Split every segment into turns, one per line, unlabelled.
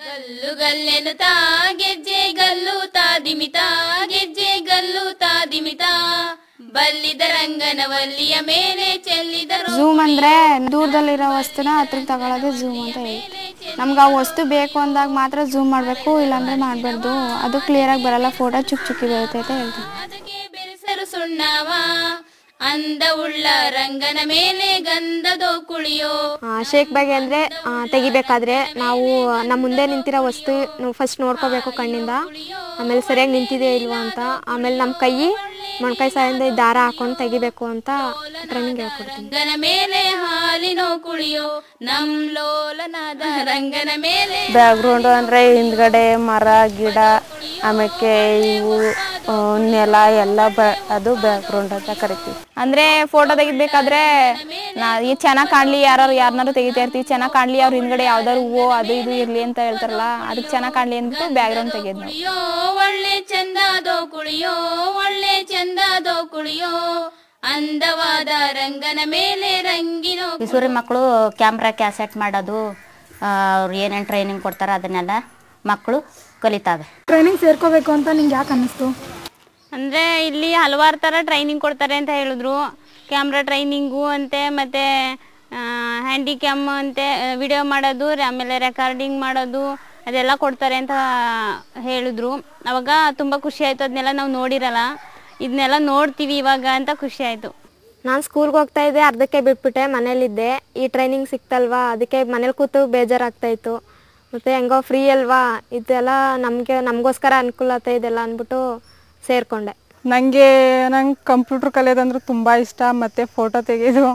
ಗಲ್ಲು ಗಲ್ಲುಗಲ್ಲೆನುತ ಗೆಜ್ಜೆ ತಾ ದಿಮಿತಾ ಗೆಜ್ಜೆ ಗಲ್ಲು ತಾ ದಿಮಿತಾ ಬಲ್ಲಿದ ರಂಗನವಲ್ಲಿಯ ಮೇಲೆ ಚೆಲ್ಲಿದ ಝೂಮ್ ಅಂದ್ರೆ
ದೂರದಲ್ಲಿರೋ ವಸ್ತುನ ಹತ್ರ ತಗೊಳ್ಳೋದು ಝೂಮ್ ಅಂತ ಹೇಳಿ ನಮ್ಗೆ ಆ ವಸ್ತು ಬೇಕು ಅಂದಾಗ ಮಾತ್ರ ಝೂಮ್ ಮಾಡಬೇಕು ಇಲ್ಲಾಂದ್ರೆ ಮಾಡಬಾರ್ದು ಅದು ಕ್ಲಿಯರ್ ಆಗಿ ಬರಲ್ಲ ಫೋಟೋ ಚುಕ್ ಚುಕ್ಕಿ ಬರುತ್ತೆ ಅಂತ
ಸುಣ್ಣವಾ ಅಂದ ಉಳ್ಳ ರಂಗನ ಮೇಲೆ ಗಂಧದೋ ಕುಳಿಯೋ
ಶೇಕ್ ಬಗ್ಗೆ ಅಂದ್ರೆ ತೆಗಿಬೇಕಾದ್ರೆ ನಾವು ನಮ್ಮ ಮುಂದೆ ನಿಂತಿರೋ ವಸ್ತು ಫಸ್ಟ್ ನೋಡ್ಕೋಬೇಕು ಕಣ್ಣಿಂದ ಆಮೇಲೆ ಸರಿಯಾಗಿ ನಿಂತಿದೆ ಇಲ್ವಾ ಅಂತ ಆಮೇಲೆ ನಮ್ಮ ಕೈ ಮೊಣಕೈ ಸಾಯಿಂದ ದಾರ ಹಾಕೊಂಡು ತೆಗಿಬೇಕು ಅಂತ ಟ್ರೈನಿಂಗ್
ರಂಗನ ಮೇಲೆ ಹಾಲಿನೋ ಕುಳಿಯೋ ನಮ್ ಲೋಲನಾದ ರಂಗನ ಮೇಲೆ ಬ್ಯಾಕ್ ಗ್ರೌಂಡ್
ಅಂದ್ರೆ ಹಿಂದ್ಗಡೆ ಮರ ಗಿಡ ಆಮೇಲೆ ಇವು ನೆಲ ಎಲ್ಲ ಬ ಅದು ಬ್ಯಾಕ್ಗ್ರೌಂಡ್ ಅಂತ ಕರಿತೀವಿ ಅಂದರೆ ಫೋಟೋ ತೆಗಿಬೇಕಾದ್ರೆ
ನಾ ಈ ಚೆನ್ನಾಗಿ ಕಾಣಲಿ ಯಾರು ಯಾರನ್ನಾರು ತೆಗಿತಾ ಇರ್ತೀವಿ ಚೆನ್ನಾಗಿ ಕಾಣಲಿ ಅವ್ರ ಹಿಂದ್ಗಡೆ ಯಾವ್ದಾದ್ರು ಹೂವು ಅದು ಇದು ಇರಲಿ ಅಂತ ಹೇಳ್ತಾರಲ್ಲ ಅದಕ್ಕೆ ಚೆನ್ನಾಗಿ ಕಾಣಲಿ ಅಂದ್ಬಿಟ್ಟು ಬ್ಯಾಕ್ಗ್ರೌಂಡ್ ತೆಗೆಯೋದು ಒಳ್ಳೆ ಚಂದದೋ ಕುಳಿಯೋ ಒಳ್ಳೆ ಚಂದದೋ ಕುಳಿಯೋ ಅಂದವಾದ ರಂಗನ ಮೇಲೆ ರಂಗಿನೋ ಮಕ್ಕಳು ಕ್ಯಾಮ್ರಾ ಕ್ಯಾಸೆಟ್ ಮಾಡೋದು ಅವ್ರು ಏನೇನು ಟ್ರೈನಿಂಗ್ ಕೊಡ್ತಾರೆ ಅದನ್ನೆಲ್ಲ ಮಕ್ಕಳು ಕಲಿತಾವೆ
ಟ್ರೈನಿಂಗ್ ಸೇರ್ಕೋಬೇಕು ಅಂತ ನಿಂಗೆ ಯಾಕೆ ಅನ್ನಿಸ್ತು
ಅಂದರೆ ಇಲ್ಲಿ ಹಲವಾರು ಥರ ಟ್ರೈನಿಂಗ್ ಕೊಡ್ತಾರೆ ಅಂತ ಹೇಳಿದ್ರು ಕ್ಯಾಮ್ರಾ ಟ್ರೈನಿಂಗು ಅಂತೆ ಮತ್ತು ಹ್ಯಾಂಡಿಕ್ಯಾಮ್ ಅಂತೆ ವಿಡಿಯೋ ಮಾಡೋದು ಆಮೇಲೆ ರೆಕಾರ್ಡಿಂಗ್ ಮಾಡೋದು ಅದೆಲ್ಲ ಕೊಡ್ತಾರೆ ಅಂತ ಹೇಳಿದ್ರು ಅವಾಗ ತುಂಬ ಖುಷಿ ಆಯಿತು ಅದನ್ನೆಲ್ಲ ನಾವು ನೋಡಿರಲ್ಲ ಇದನ್ನೆಲ್ಲ ನೋಡ್ತೀವಿ ಇವಾಗ ಅಂತ ಖುಷಿ ಆಯಿತು
ನಾನು ಸ್ಕೂಲ್ಗೆ ಹೋಗ್ತಾ ಅರ್ಧಕ್ಕೆ ಬಿಟ್ಬಿಟ್ಟೆ ಮನೇಲಿದ್ದೆ ಈ ಟ್ರೈನಿಂಗ್ ಸಿಕ್ತಲ್ವಾ ಅದಕ್ಕೆ ಮನೇಲಿ ಕೂತು ಬೇಜಾರಾಗ್ತಾಯಿತ್ತು ಮತ್ತೆ ಹೆಂಗೋ ಫ್ರೀ ಅಲ್ವಾ ಇದೆಲ್ಲ ನಮಗೆ ನಮಗೋಸ್ಕರ ಅನುಕೂಲತೆ ಇದೆಲ್ಲ ಅಂದ್ಬಿಟ್ಟು ಸೇರಿಕೊಂಡೆ
ನನಗೆ ನಂಗೆ ಕಂಪ್ಯೂಟರ್ ಕಲಿಯೋದಂದ್ರೆ ತುಂಬ ಇಷ್ಟ ಮತ್ತು ಫೋಟೋ ತೆಗೆಯೋದು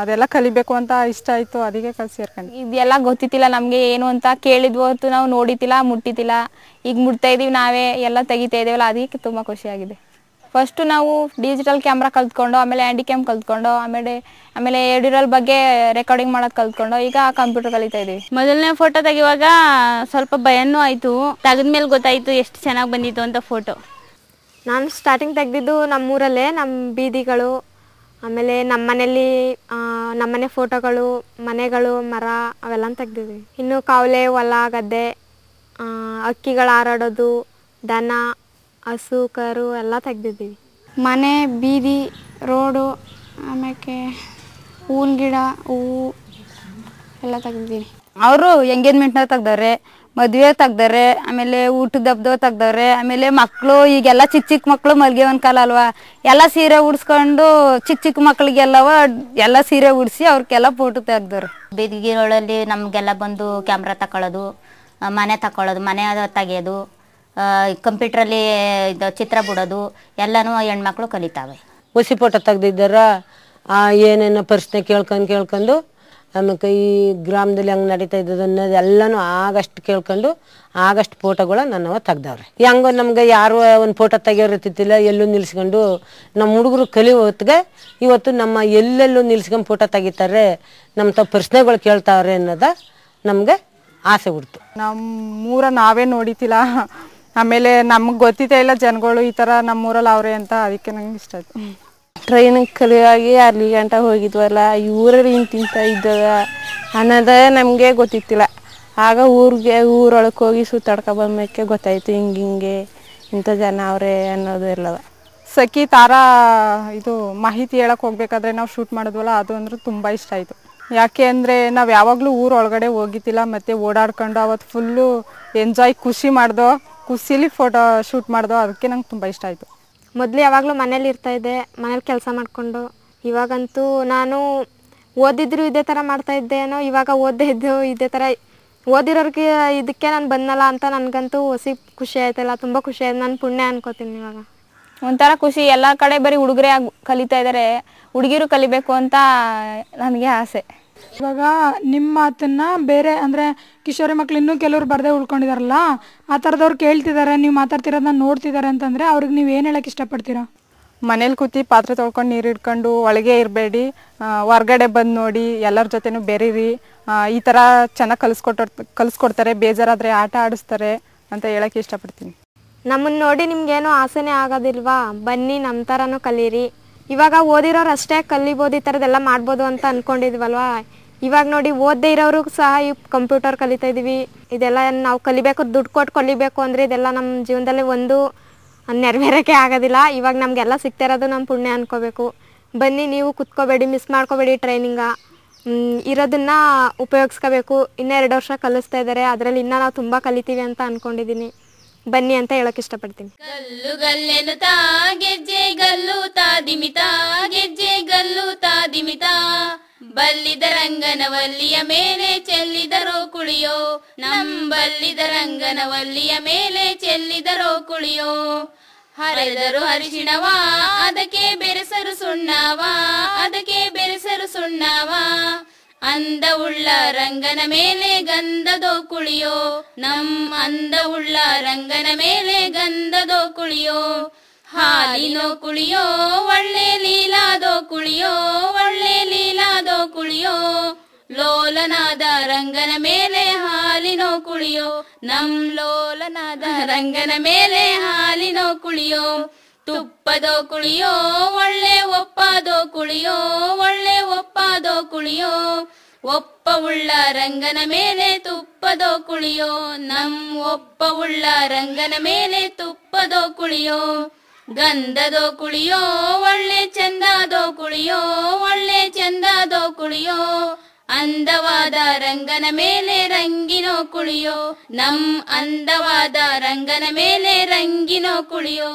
ಅದೆಲ್ಲ ಕಲಿಬೇಕು ಅಂತ ಇಷ್ಟ ಆಯಿತು ಅದಕ್ಕೆ ಕಲಿ ಸೇರ್ಕೊಂಡು ಇದೆಲ್ಲ ಗೊತ್ತಿತ್ತಿಲ್ಲ ನಮಗೆ ಏನು ಅಂತ ಕೇಳಿದ್ವು
ಹೊತ್ತು ನಾವು ನೋಡಿತಿಲ್ಲ ಮುಟ್ಟಿತಿಲ್ಲ ಈಗ ಮುಟ್ತಾ ಇದೀವಿ ನಾವೇ ಎಲ್ಲ ತೆಗಿತಾ ಇದೇವಲ್ಲ ಅದಕ್ಕೆ ತುಂಬ ಖುಷಿಯಾಗಿದೆ ಫಸ್ಟು ನಾವು ಡಿಜಿಟಲ್ ಕ್ಯಾಮ್ರಾ ಕಲ್ತ್ಕೊಂಡು ಆಮೇಲೆ ಹ್ಯಾಂಡಿಕ್ಯಾಮ್ ಕಲ್ತ್ಕೊಂಡು ಆಮೇಲೆ ಆಮೇಲೆ ಎಡಿರಲ್ ಬಗ್ಗೆ ರೆಕಾರ್ಡಿಂಗ್ ಮಾಡೋದು ಕಲ್ತ್ಕೊಂಡು ಈಗ ಕಂಪ್ಯೂಟರ್ ಕಲಿತಾ ಇದೀವಿ ಮೊದಲನೇ ಫೋಟೋ ತೆಗೆಯುವಾಗ ಸ್ವಲ್ಪ ಭಯನೂ ಆಯಿತು ತೆಗೆದ್ಮೇಲೆ ಗೊತ್ತಾಯಿತು ಎಷ್ಟು ಚೆನ್ನಾಗಿ ಬಂದಿತ್ತು ಅಂತ ಫೋಟೋ
ನಾನು ಸ್ಟಾರ್ಟಿಂಗ್ ತೆಗೆದಿದ್ದು ನಮ್ಮೂರಲ್ಲೇ ನಮ್ಮ ಬೀದಿಗಳು ಆಮೇಲೆ ನಮ್ಮ ಮನೆಯಲ್ಲಿ ನಮ್ಮನೆ ಫೋಟೋಗಳು ಮನೆಗಳು ಮರ ಅವೆಲ್ಲ ತೆಗ್ದಿದ್ವಿ ಇನ್ನು ಕಾವಲೆ ಹೊಲ ಗದ್ದೆ ಅಕ್ಕಿಗಳು ಹಾರಾಡೋದು ದನ ಹಸು ಕರು ಎಲ್ಲ ತೆಗ್ದಿದ್ದೀವಿ ಮನೆ ಬೀದಿ ರೋಡು ಆಮೇಲೆ ಹೂವಿನ ಗಿಡ ಹೂವು ಎಲ್ಲ ತೆಗ್ದಿದ್ದೀವಿ
ಅವರು ಎಂಗೇಜ್ಮೆಂಟ್ ತೆಗ್ದವ್ರೆ ಮದುವೆ ತೆಗ್ದವ್ರೆ ಆಮೇಲೆ ಊಟದ ಹಬ್ಬದವ್ ತೆಗ್ದವ್ರೆ ಆಮೇಲೆ ಮಕ್ಕಳು ಈಗೆಲ್ಲ ಚಿಕ್ಕ ಚಿಕ್ಕ ಮಕ್ಕಳು ಮಲ್ಗೆ ಒಂದು ಕಾಲ ಅಲ್ವಾ ಎಲ್ಲ ಸೀರೆ ಉಡ್ಸ್ಕೊಂಡು ಚಿಕ್ಕ ಚಿಕ್ಕ ಮಕ್ಕಳಿಗೆಲ್ಲವ ಎಲ್ಲ ಸೀರೆ ಉಡಿಸಿ ಅವ್ರಿಗೆಲ್ಲ ಫೋಟೋ ತೆಗ್ದವ್ರೆ ಬೀದಿಗಿರೋಳಲ್ಲಿ ನಮಗೆಲ್ಲ ಬಂದು ಕ್ಯಾಮ್ರಾ ತಗೊಳ್ಳೋದು ಮನೆ ತಗೊಳ್ಳೋದು ಮನೆ ತೆಗೆಯೋದು ಕಂಪ್ಯೂಟ್ರಲ್ಲಿ ಇದು ಚಿತ್ರ ಬಿಡೋದು ಎಲ್ಲನೂ ಹೆಣ್ಮಕ್ಳು ಕಲಿತಾವೆ
ಹುಸಿ ಫೋಟೋ ತೆಗ್ದಿದ್ದಾರ ಏನೇನೋ ಪ್ರಶ್ನೆ ಕೇಳ್ಕೊಂಡು ಕೇಳ್ಕೊಂಡು ಆಮೇಲೆ ಈ ಗ್ರಾಮದಲ್ಲಿ ಹಂಗೆ ನಡೀತಾ ಇದ್ದದ್ದು ಅನ್ನೋದು ಎಲ್ಲನೂ ಆಗಷ್ಟು ಕೇಳ್ಕೊಂಡು ಆಗಷ್ಟು ಫೋಟೋಗಳು ನನ್ನವ ತೆಗ್ದವ್ರೆ ಹೆಂಗೋ ನಮ್ಗೆ ಯಾರು ಒಂದು ಫೋಟೋ ತೆಗಿಯೋರು ಇರ್ತಿತ್ತಿಲ್ಲ ಎಲ್ಲೂ ನಿಲ್ಸ್ಕೊಂಡು ನಮ್ಮ ಹುಡುಗರು ಕಲಿಯೋತ್ಗೆ ಇವತ್ತು ನಮ್ಮ ಎಲ್ಲೆಲ್ಲೂ ನಿಲ್ಸ್ಕೊಂಡು ಫೋಟೋ ತೆಗಿತಾರೆ ನಮ್ಮ ತಾವು ಪ್ರಶ್ನೆಗಳು ಕೇಳ್ತಾವ್ರೆ ಅನ್ನೋದು ನಮಗೆ ಆಸೆ ಹುಡ್ತು ನಮ್ಮ ಮೂರ ನಾವೇ ನೋಡಿತಿಲ್ಲ ಆಮೇಲೆ ನಮ್ಗೆ ಗೊತ್ತಿದ್ದೇ ಇಲ್ಲ ಜನಗಳು ಈ ಥರ ಊರಲ್ಲಿ ಅವ್ರೆ ಅಂತ ಅದಕ್ಕೆ ನಂಗೆ ಇಷ್ಟ ಆಯ್ತು ಟ್ರೈನಿಗೆ ಕಲಿಯಾಗಿ ಅಲ್ಲಿ ಗಂಟ ಹೋಗಿದ್ವಲ್ಲ ಊರಲ್ಲಿ ತಿಂತ ಇದ್ದದ ಅನ್ನೋದೇ ನಮಗೆ ಗೊತ್ತಿತ್ತಿಲ್ಲ ಆಗ ಊರಿಗೆ ಊರೊಳಗೆ ಹೋಗಿ ಸುತ್ತಾಡ್ಕೊ ಬಂದಕ್ಕೆ ಗೊತ್ತಾಯಿತು ಹಿಂಗೆ ಹಿಂಗೆ ಇಂಥ ಜನ ಅವರೇ ಅನ್ನೋದು ಎಲ್ಲವ ಸಖಿ ತಾರ ಇದು ಮಾಹಿತಿ ಹೇಳಕ್ಕೆ ಹೋಗ್ಬೇಕಾದ್ರೆ ನಾವು ಶೂಟ್ ಮಾಡಿದ್ವಲ್ಲ ಅದು ಅಂದ್ರೆ ತುಂಬ ಇಷ್ಟ ಆಯಿತು ಯಾಕೆ ಅಂದರೆ ನಾವು ಯಾವಾಗಲೂ ಊರೊಳಗಡೆ ಹೋಗಿದ್ದಿಲ್ಲ ಮತ್ತು ಓಡಾಡ್ಕೊಂಡು ಅವತ್ತು ಫುಲ್ಲು ಎಂಜಾಯ್ ಖುಷಿ ಮಾಡ್ದೋ ಖುಷಿಲಿ ಫೋಟೋ ಶೂಟ್ ಮಾಡ್ದೋ ಅದಕ್ಕೆ ನಂಗೆ ತುಂಬ ಇಷ್ಟ ಆಯಿತು
ಮೊದಲು ಯಾವಾಗಲೂ ಮನೇಲಿ ಇರ್ತಾ ಇದ್ದೆ ಮನೇಲಿ ಕೆಲಸ ಮಾಡಿಕೊಂಡು ಇವಾಗಂತೂ ನಾನು ಓದಿದ್ರು ಇದೇ ಥರ ಮಾಡ್ತಾ ಇದ್ದೇನೋ ಇವಾಗ ಓದೇ ಇದ್ದು ಇದೇ ಥರ ಓದಿರೋರಿಗೆ ಇದಕ್ಕೆ ನಾನು ಬಂದಲ್ಲ ಅಂತ ನನಗಂತೂ ಹೊಸಿ ಖುಷಿ ಆಯ್ತಲ್ಲ ತುಂಬ ಖುಷಿ ಆಯ್ತು ನಾನು ಪುಣ್ಯ ಅನ್ಕೋತೀನಿ ಇವಾಗ
ಒಂಥರ ಖುಷಿ ಎಲ್ಲ ಕಡೆ ಬರೀ ಹುಡುಗರೇ ಕಲಿತಾ ಇದ್ದಾರೆ ಹುಡುಗಿರು ಕಲಿಬೇಕು ಅಂತ
ನನಗೆ ಆಸೆ ಇವಾಗ ನಿಮ್ಮ ಮಾತನ್ನ ಬೇರೆ ಅಂದ್ರೆ ಕಿಶೋರಿ ಮಕ್ಳು ಇನ್ನೂ ಕೆಲವ್ರು ಬರ್ದೇ ಉಳ್ಕೊಂಡಿದಾರಲ್ಲ ಆ ಥರದವ್ರು ಕೇಳ್ತಿದ್ದಾರೆ ನೀವು ಮಾತಾಡ್ತಿರೋದನ್ನ ನೋಡ್ತಿದ್ದಾರೆ ಅಂತಂದ್ರೆ ಅವ್ರಿಗೆ ನೀವು ಏನು ಹೇಳಕ್ ಇಷ್ಟಪಡ್ತೀರಾ ಮನೇಲಿ ಕೂತಿ ಪಾತ್ರೆ ತೊಳ್ಕೊಂಡು ನೀರು ಇಟ್ಕೊಂಡು ಒಳಗೆ ಇರಬೇಡಿ ಹೊರ್ಗಡೆ ಬಂದು ನೋಡಿ ಎಲ್ಲರ ಜೊತೆನೂ ಬೆರೀರಿ ಈ ಥರ ಚೆನ್ನಾಗಿ ಕಲಿಸ್ಕೊಟ್ಟ ಕಲಿಸ್ಕೊಡ್ತಾರೆ ಬೇಜಾರಾದರೆ ಆಟ ಆಡಿಸ್ತಾರೆ ಅಂತ ಹೇಳೋಕ್ಕೆ ಇಷ್ಟಪಡ್ತೀನಿ
ನಮ್ಮನ್ನು ನೋಡಿ ನಿಮ್ಗೇನು ಆಸೆನೇ ಆಗೋದಿಲ್ವಾ ಬನ್ನಿ ನಮ್ಮ ಥರನೂ ಕಲೀರಿ ಇವಾಗ ಓದಿರೋರು ಅಷ್ಟೇ ಕಲಿಬೋದು ಈ ಥರದ್ದೆಲ್ಲ ಮಾಡ್ಬೋದು ಅಂತ ಅನ್ಕೊಂಡಿದ್ವಲ್ವಾ ಇವಾಗ ನೋಡಿ ಓದದೇ ಇರೋರು ಸಹ ಈ ಕಂಪ್ಯೂಟರ್ ಕಲಿತಾ ಇದೀವಿ ಇದೆಲ್ಲ ನಾವು ಕಲಿಬೇಕು ದುಡ್ಡು ಕೊಟ್ಟು ಕಲಿಬೇಕು ಅಂದರೆ ಇದೆಲ್ಲ ನಮ್ಮ ಜೀವನದಲ್ಲಿ ಒಂದು ನೆರವೇರೋಕ್ಕೆ ಆಗೋದಿಲ್ಲ ಇವಾಗ ನಮಗೆಲ್ಲ ಸಿಗ್ತಾ ಇರೋದು ನಮ್ಮ ಪುಣ್ಯ ಅನ್ಕೋಬೇಕು ಬನ್ನಿ ನೀವು ಕುತ್ಕೋಬೇಡಿ ಮಿಸ್ ಮಾಡ್ಕೋಬೇಡಿ ಟ್ರೈನಿಂಗ ಇರೋದನ್ನ ಉಪಯೋಗಿಸ್ಕೋಬೇಕು ಇನ್ನೂ ಎರಡು ವರ್ಷ ಕಲಿಸ್ತಾ ಇದ್ದಾರೆ ಅದರಲ್ಲಿ ಇನ್ನೂ ನಾವು ತುಂಬ ಕಲಿತೀವಿ ಅಂತ ಅಂದ್ಕೊಂಡಿದ್ದೀನಿ ಬನ್ನಿ ಅಂತ ಹೇಳಕ್ ಇಷ್ಟಪಡ್ತೀನಿ
ಗಲ್ಲು ಗಲ್ಲೆನು ತಾ ಗೆಜ್ಜೆ ಗಲ್ಲು ತಾ ದಿಮಿತಾ ಗೆಜ್ಜೆ ಗಲ್ಲು ತಾ ಬಲ್ಲಿದ ರಂಗನವಲ್ಲಿಯ ಮೇಲೆ ಚೆಲ್ಲಿದರೋ ಕುಳಿಯೋ ಬಲ್ಲಿದ ರಂಗನವಲ್ಲಿಯ ಮೇಲೆ ಚೆಲ್ಲಿದರೋ ಕುಳಿಯೋ ಹರಿದರು ಹರಿಶಿಣವಾ ಅದಕ್ಕೆ ಬೆರೆಸರು ಸುಣ್ಣವಾ ಅದಕ್ಕೆ ಬೆರೆಸರು ಸುಣ್ಣವಾ ಅಂದ ಉಳ್ಳ ರಂಗನ ಮೇಲೆ ಗಂಧದೋ ಕುಳಿಯೋ ನಮ್ ಅಂದ ಉಳ್ಳ ರಂಗನ ಮೇಲೆ ಗಂಧದೋ ಕುಳಿಯೋ ಹಾಲಿನೋ ಕುಳಿಯೋ ಒಳ್ಳೆ ಲೀಲಾದೋ ಕುಳಿಯೋ ಒಳ್ಳೆ ಲೀಲಾದೋ ಕುಳಿಯೋ ಲೋಲನಾದ ರಂಗನ ಮೇಲೆ ಹಾಲಿನೋ ಕುಳಿಯೋ ನಮ್ ಲೋಲನಾದ ರಂಗನ ಮೇಲೆ ಹಾಲಿನೋ ಕುಳಿಯೋ ತುಪ್ಪದೋ ಕುಳಿಯೋ ಒಳ್ಳೆ ಒಪ್ಪದೋ ಕುಳಿಯೋ ಕುಳಿಯೋ ಒಪ್ಪವುಳ್ಳ ರಂಗನ ಮೇಲೆ ತುಪ್ಪದೋ ಕುಳಿಯೋ ನಮ್ ಒಪ್ಪವುಳ್ಳ ರಂಗನ ಮೇಲೆ ತುಪ್ಪದೋ ಕುಳಿಯೋ ಗಂಧದೋ ಕುಳಿಯೋ ಒಳ್ಳೆ ಚಂದದೋ ಕುಳಿಯೋ ಒಳ್ಳೆ ಚಂದದೋ ಕುಳಿಯೋ ಅಂದವಾದ ರಂಗನ ಮೇಲೆ ರಂಗಿನೋ ಕುಳಿಯೋ ನಮ್ ಅಂದವಾದ ರಂಗನ ಮೇಲೆ ರಂಗಿನೋ ಕುಳಿಯೋ